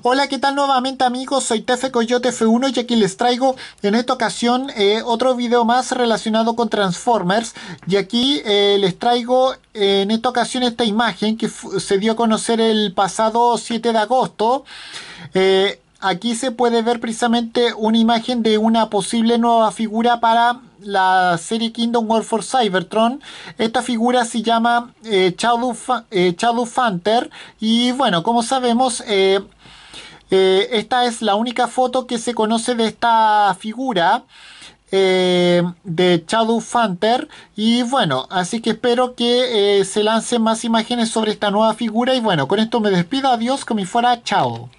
Hola, ¿qué tal nuevamente amigos? Soy Tefe Coyote F1 y aquí les traigo en esta ocasión eh, otro video más relacionado con Transformers y aquí eh, les traigo en esta ocasión esta imagen que se dio a conocer el pasado 7 de agosto eh, aquí se puede ver precisamente una imagen de una posible nueva figura para la serie Kingdom War for Cybertron. Esta figura se llama eh, Shadow, y bueno, como sabemos... Eh, esta es la única foto que se conoce de esta figura. Eh, de de Fanter y bueno, así que espero que eh, se lancen más imágenes sobre esta nueva figura y bueno, con esto me despido, adiós, como me fuera, chao.